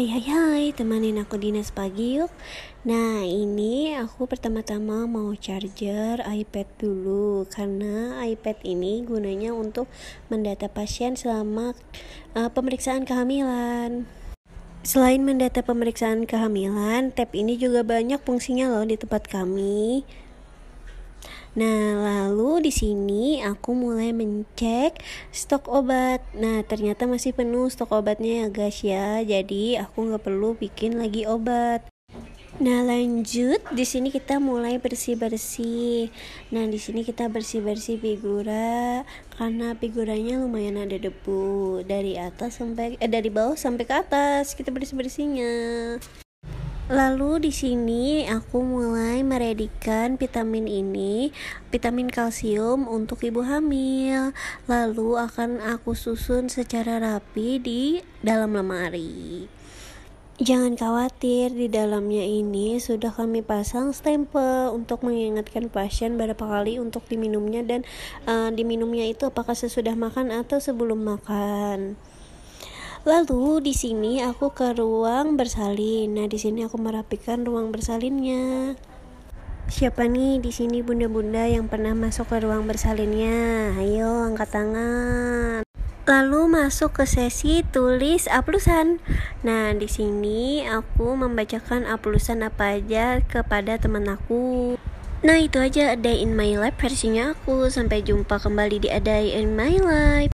Hai hai hai, temanin aku dinas pagi yuk Nah ini aku pertama-tama mau charger iPad dulu Karena iPad ini gunanya untuk mendata pasien selama uh, pemeriksaan kehamilan Selain mendata pemeriksaan kehamilan, tab ini juga banyak fungsinya loh di tempat kami Nah, lalu di sini aku mulai mencek stok obat. Nah, ternyata masih penuh stok obatnya ya guys ya. Jadi, aku nggak perlu bikin lagi obat. Nah, lanjut di sini kita mulai bersih-bersih. Nah, di sini kita bersih-bersih figura karena figuranya lumayan ada debu dari atas sampai eh dari bawah sampai ke atas kita bersih-bersihnya. Lalu di sini aku mulai meredikan vitamin ini, vitamin kalsium untuk ibu hamil. Lalu akan aku susun secara rapi di dalam lemari. Jangan khawatir, di dalamnya ini sudah kami pasang stempel untuk mengingatkan pasien berapa kali untuk diminumnya dan uh, diminumnya itu apakah sesudah makan atau sebelum makan. Lalu di sini aku ke ruang bersalin. Nah, di sini aku merapikan ruang bersalinnya. Siapa nih di sini bunda-bunda yang pernah masuk ke ruang bersalinnya? Ayo angkat tangan. Lalu masuk ke sesi tulis aplusan. Nah, di sini aku membacakan aplusan apa aja kepada teman aku. Nah, itu aja ada in My Life versinya aku. Sampai jumpa kembali di ada in My Life.